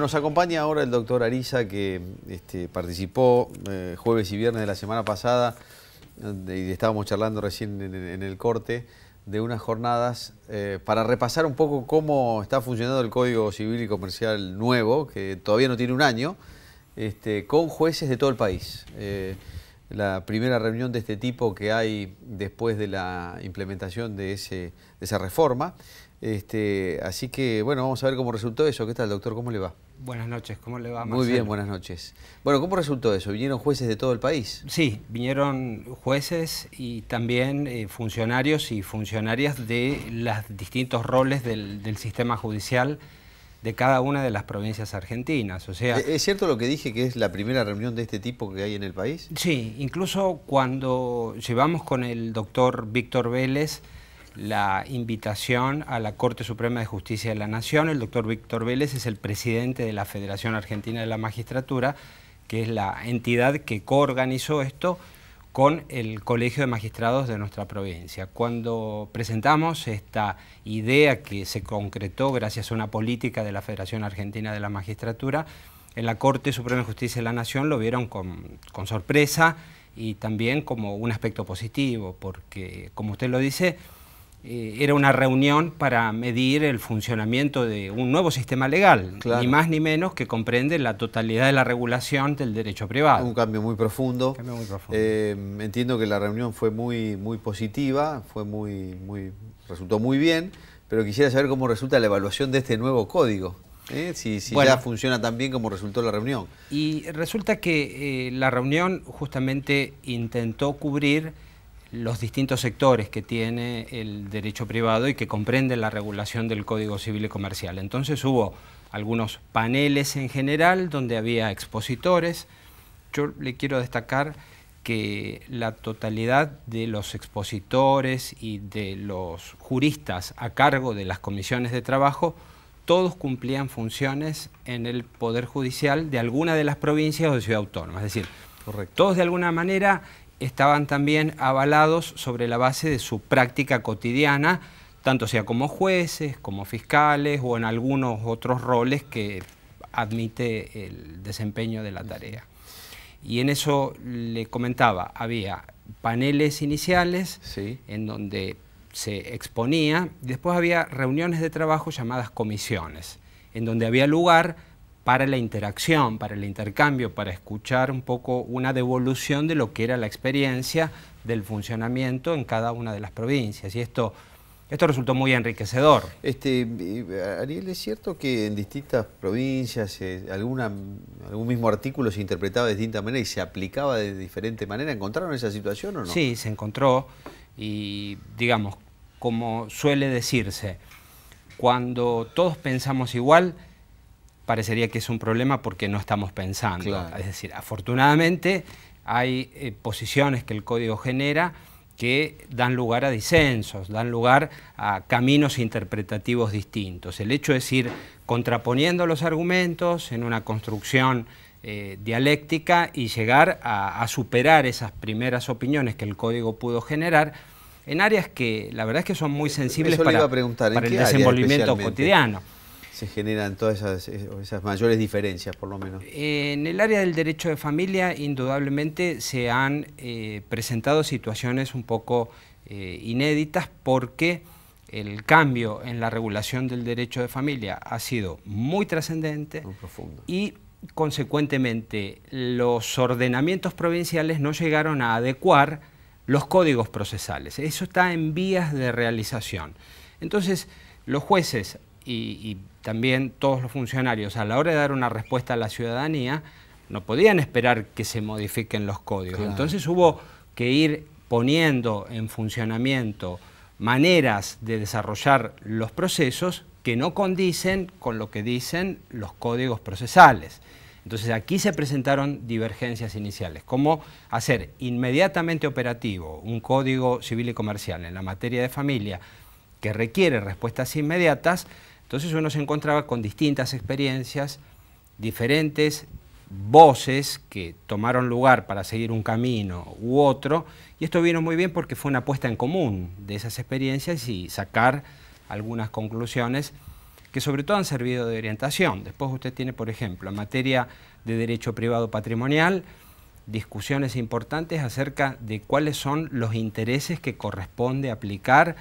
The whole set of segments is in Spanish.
Nos acompaña ahora el doctor Ariza, que este, participó eh, jueves y viernes de la semana pasada, eh, y estábamos charlando recién en, el corte, de unas jornadas eh, para repasar un poco cómo está funcionando el Código Civil y Comercial nuevo, que todavía no tiene un año, este, con jueces de todo el país la primera reunión de este tipo que hay después de la implementación de, ese, de esa reforma. Este, así que, bueno, vamos a ver cómo resultó eso. ¿Qué tal, doctor? ¿Cómo le va? Buenas noches, ¿cómo le va? Muy bien, buenas noches. Bueno, ¿cómo resultó eso? ¿Vinieron jueces de todo el país? Sí, vinieron jueces y también eh, funcionarios y funcionarias de los distintos roles del, del sistema judicial de cada una de las provincias argentinas. O sea, ¿E-, ¿Es cierto lo que dije que es la primera reunión de este tipo que hay en el país? Sí, incluso cuando llevamos con el doctor Víctor Vélez la invitación a la Corte Suprema de Justicia de la Nación, el doctor Víctor Vélez es el presidente de la Federación Argentina de la Magistratura, que es la entidad que coorganizó esto, con el Colegio de Magistrados de nuestra provincia. Cuando presentamos esta idea que se concretó gracias a una política de la Federación Argentina de la Magistratura, en la Corte Suprema de Justicia de la Nación lo vieron con, sorpresa y también como un aspecto positivo, porque como usted lo dice, eh, era una reunión para medir el funcionamiento de un nuevo sistema legal, ni más ni menos que comprende la totalidad de la regulación del derecho privado. Un cambio muy profundo. Eh, entiendo que la reunión fue muy, muy positiva, fue muy, muy, resultó muy bien, pero quisiera saber cómo resulta la evaluación de este nuevo código. ¿eh? si, si ya funciona tan bien como resultó la reunión. Y resulta que la reunión justamente intentó cubrir los distintos sectores que tiene el derecho privado y que comprende la regulación del Código Civil y Comercial. Entonces hubo algunos paneles en general donde había expositores. Yo le quiero destacar que la totalidad de los expositores y de los juristas a cargo de las comisiones de trabajo, todos cumplían funciones en el Poder Judicial de alguna de las provincias o de Ciudad Autónoma. Es decir, todos de alguna manera estaban también avalados sobre la base de su práctica cotidiana, tanto sea como jueces, como fiscales o en algunos otros roles que admite el desempeño de la tarea. Y en eso le comentaba, había paneles iniciales en donde se exponía, después había reuniones de trabajo llamadas comisiones, en donde había lugar para la interacción, para el intercambio, para escuchar un poco una devolución de lo que era la experiencia del funcionamiento en cada una de las provincias. Y esto, esto resultó muy enriquecedor. Este, eh, Ariel, ¿es cierto que en distintas provincias eh, algún mismo artículo se interpretaba de distinta manera y se aplicaba de diferente manera? ¿Encontraron esa situación o no? Sí, se encontró y digamos, como suele decirse, cuando todos pensamos igual, parecería que es un problema porque no estamos pensando. Es decir, afortunadamente hay eh, posiciones que el código genera que dan lugar a disensos, dan lugar a caminos interpretativos distintos. El hecho es ir contraponiendo los argumentos en una construcción eh, dialéctica y llegar a, superar esas primeras opiniones que el código pudo generar en áreas que la verdad es que son muy eh, sensibles para, para el desenvolvimiento cotidiano se generan todas eh, esas, mayores diferencias, por lo menos? En el área del derecho de familia, indudablemente se han eh, presentado situaciones un poco eh, inéditas porque el cambio en la regulación del derecho de familia ha sido muy trascendente y consecuentemente los ordenamientos provinciales no llegaron a adecuar los códigos procesales. Eso está en vías de realización. Entonces, los jueces y, también todos los funcionarios a la hora de dar una respuesta a la ciudadanía no podían esperar que se modifiquen los códigos. Entonces hubo que ir poniendo en funcionamiento maneras de desarrollar los procesos que no condicen con lo que dicen los códigos procesales. Entonces aquí se presentaron divergencias iniciales, Cómo hacer inmediatamente operativo un código civil y comercial en la materia de familia que requiere respuestas inmediatas, entonces uno se encontraba con distintas experiencias, diferentes voces que tomaron lugar para seguir un camino u otro, y esto vino muy bien porque fue una apuesta en común de esas experiencias y sacar algunas conclusiones que sobre todo han servido de orientación. Después usted tiene, por ejemplo, en materia de derecho privado patrimonial, discusiones importantes acerca de cuáles son los intereses que corresponde aplicar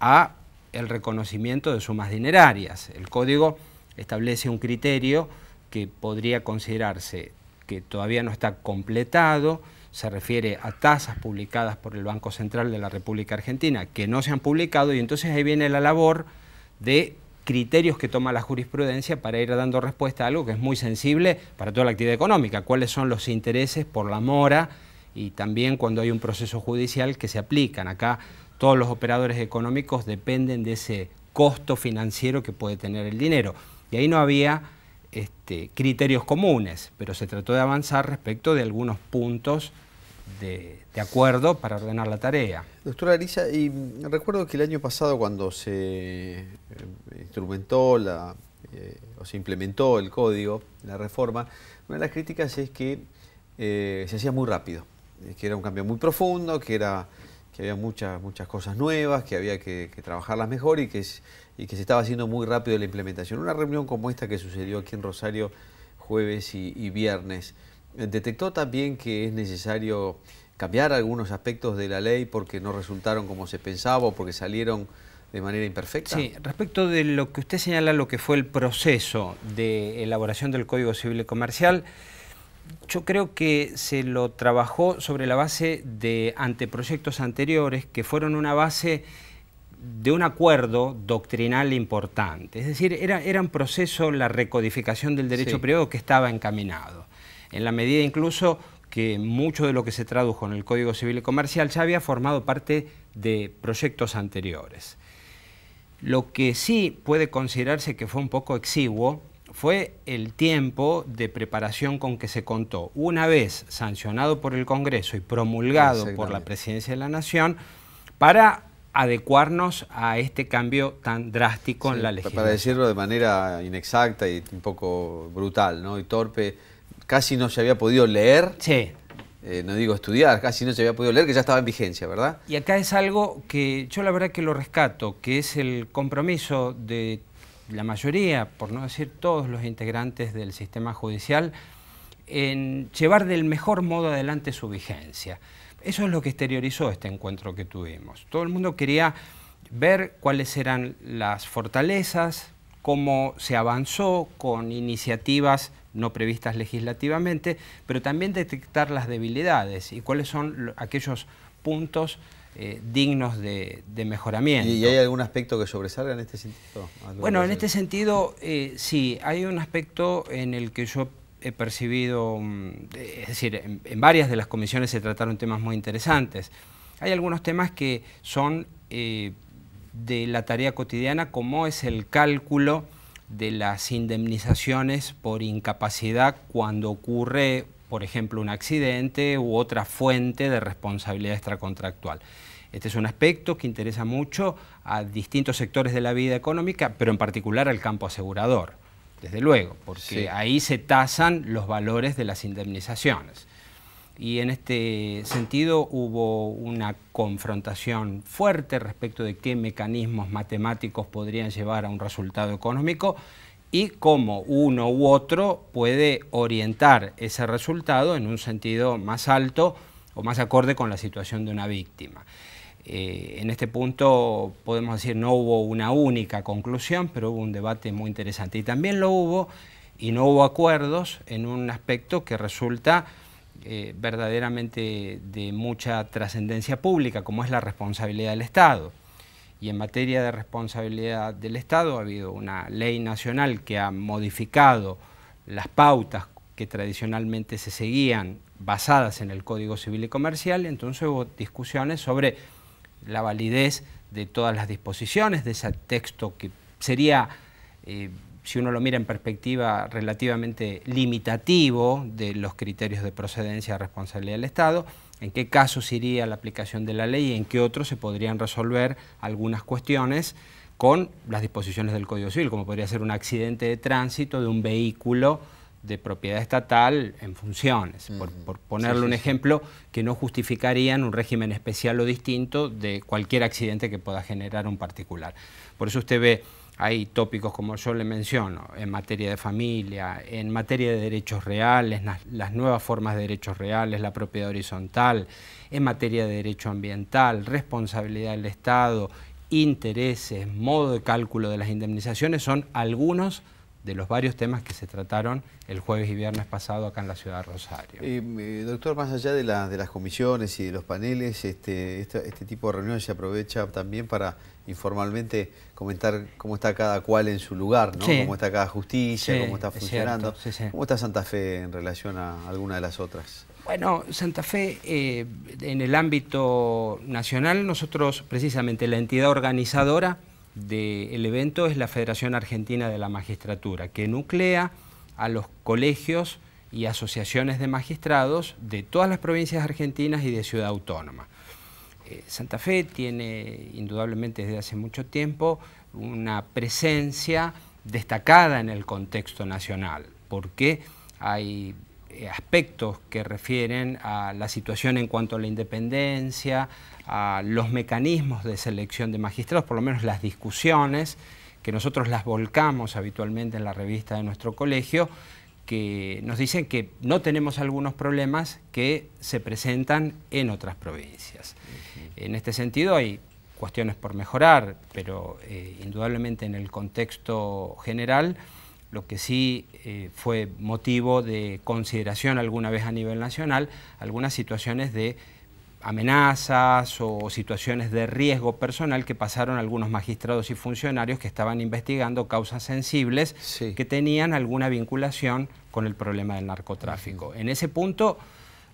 a el reconocimiento de sumas dinerarias. El código establece un criterio que podría considerarse que todavía no está completado, se refiere a tasas publicadas por el Banco Central de la República Argentina que no se han publicado y entonces ahí viene la labor de criterios que toma la jurisprudencia para ir dando respuesta a algo que es muy sensible para toda la actividad económica, cuáles son los intereses por la mora y también cuando hay un proceso judicial que se aplican. Acá todos los operadores económicos dependen de ese costo financiero que puede tener el dinero. Y ahí no había este, criterios comunes, pero se trató de avanzar respecto de algunos puntos de, acuerdo para ordenar la tarea. Doctora Arisa, y recuerdo que el año pasado cuando se eh, instrumentó la, eh, o se implementó el código, la reforma, una de las críticas es que eh, se hacía muy rápido, que era un cambio muy profundo, que era que había muchas, muchas cosas nuevas, que había que, trabajarlas mejor y que, y que se estaba haciendo muy rápido la implementación. Una reunión como esta que sucedió aquí en Rosario jueves y, y viernes, eh, detectó también que es necesario cambiar algunos aspectos de la ley porque no resultaron como se pensaba o porque salieron de manera imperfecta. Sí, respecto de lo que usted señala, lo que fue el proceso de elaboración del Código Civil y Comercial, yo creo que se lo trabajó sobre la base de anteproyectos anteriores que fueron una base de un acuerdo doctrinal importante. Es decir, era, un proceso la recodificación del derecho privado que estaba encaminado. En la medida incluso que mucho de lo que se tradujo en el Código Civil y Comercial ya había formado parte de proyectos anteriores. Lo que sí puede considerarse que fue un poco exiguo fue el tiempo de preparación con que se contó. Una vez sancionado por el Congreso y promulgado por la Presidencia de la Nación, para adecuarnos a este cambio tan drástico en la legislación. Para decirlo de manera inexacta y un poco brutal ¿no? y torpe, casi no se había podido leer. Sí. Eh, no digo estudiar, casi no se había podido leer, que ya estaba en vigencia, ¿verdad? Y acá es algo que yo la verdad que lo rescato, que es el compromiso de la mayoría, por no decir todos los integrantes del sistema judicial, en llevar del mejor modo adelante su vigencia. Eso es lo que exteriorizó este encuentro que tuvimos. Todo el mundo quería ver cuáles eran las fortalezas, cómo se avanzó con iniciativas no previstas legislativamente, pero también detectar las debilidades y cuáles son aquellos puntos eh, dignos de, mejoramiento. ¿Y hay algún aspecto que sobresalga en este sentido? Bueno, en este sentido, eh, sí, hay un aspecto en el que yo he percibido, mm, es decir, en, varias de las comisiones se trataron temas muy interesantes. Hay algunos temas que son eh, de la tarea cotidiana, como es el cálculo de las indemnizaciones por incapacidad cuando ocurre por ejemplo, un accidente u otra fuente de responsabilidad extracontractual. Este es un aspecto que interesa mucho a distintos sectores de la vida económica, pero en particular al campo asegurador, desde luego, porque ahí se tasan los valores de las indemnizaciones. Y en este sentido hubo una confrontación fuerte respecto de qué mecanismos matemáticos podrían llevar a un resultado económico y cómo uno u otro puede orientar ese resultado en un sentido más alto o más acorde con la situación de una víctima. Eh, en este punto podemos decir no hubo una única conclusión, pero hubo un debate muy interesante. Y también lo hubo y no hubo acuerdos en un aspecto que resulta eh, verdaderamente de mucha trascendencia pública, como es la responsabilidad del Estado y en materia de responsabilidad del Estado ha habido una ley nacional que ha modificado las pautas que tradicionalmente se seguían basadas en el Código Civil y Comercial, entonces hubo discusiones sobre la validez de todas las disposiciones de ese texto que sería eh, si uno lo mira en perspectiva relativamente limitativo de los criterios de procedencia de responsabilidad del Estado, en qué casos iría la aplicación de la ley y en qué otros se podrían resolver algunas cuestiones con las disposiciones del Código Civil, como podría ser un accidente de tránsito de un vehículo de propiedad estatal en funciones, por, ponerle un ejemplo que no justificarían un régimen especial o distinto de cualquier accidente que pueda generar un particular. Por eso usted ve hay tópicos como yo le menciono, en materia de familia, en materia de derechos reales, las, nuevas formas de derechos reales, la propiedad horizontal, en materia de derecho ambiental, responsabilidad del Estado, intereses, modo de cálculo de las indemnizaciones, son algunos de los varios temas que se trataron el jueves y viernes pasado acá en la ciudad de Rosario. Eh, eh, doctor, más allá de, las comisiones y de los paneles, este, este, tipo de reuniones se aprovecha también para informalmente comentar cómo está cada cual en su lugar, ¿no? cómo está cada justicia, cómo está funcionando. ¿Cómo está Santa Fe en relación a alguna de las otras? Bueno, Santa Fe, eh, en el ámbito nacional, nosotros precisamente la entidad organizadora del evento es la Federación Argentina de la Magistratura, que nuclea a los colegios y asociaciones de magistrados de todas las provincias argentinas y de Ciudad Autónoma. Eh, Santa Fe tiene, indudablemente desde hace mucho tiempo, una presencia destacada en el contexto nacional, porque hay eh, aspectos que refieren a la situación en cuanto a la independencia, a los mecanismos de selección de magistrados, por lo menos las discusiones, que nosotros las volcamos habitualmente en la revista de nuestro colegio, que nos dicen que no tenemos algunos problemas que se presentan en otras provincias. En este sentido hay cuestiones por mejorar, pero eh, indudablemente en el contexto general lo que sí eh, fue motivo de consideración alguna vez a nivel nacional, algunas situaciones de amenazas o situaciones de riesgo personal que pasaron algunos magistrados y funcionarios que estaban investigando causas sensibles que tenían alguna vinculación con el problema del narcotráfico. En ese punto,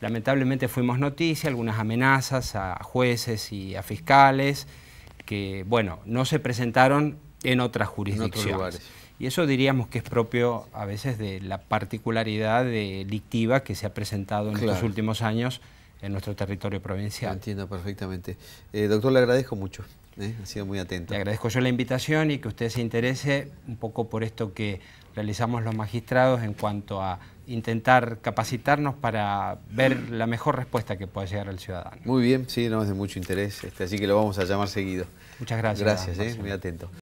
lamentablemente fuimos noticia, algunas amenazas a jueces y a fiscales que, bueno, no se presentaron en otras jurisdicciones. Y eso diríamos que es propio a veces de la particularidad delictiva que se ha presentado en los últimos años en nuestro territorio provincial. Lo entiendo perfectamente. Eh, doctor, le agradezco mucho. ¿eh? Ha sido muy atento. Le agradezco yo la invitación y que usted se interese un poco por esto que realizamos los magistrados en cuanto a intentar capacitarnos para ver la mejor respuesta que pueda llegar al ciudadano. Muy bien, sí, no es de mucho interés, este, así que lo vamos a llamar seguido. Muchas gracias. Gracias, ¿eh? muy atento.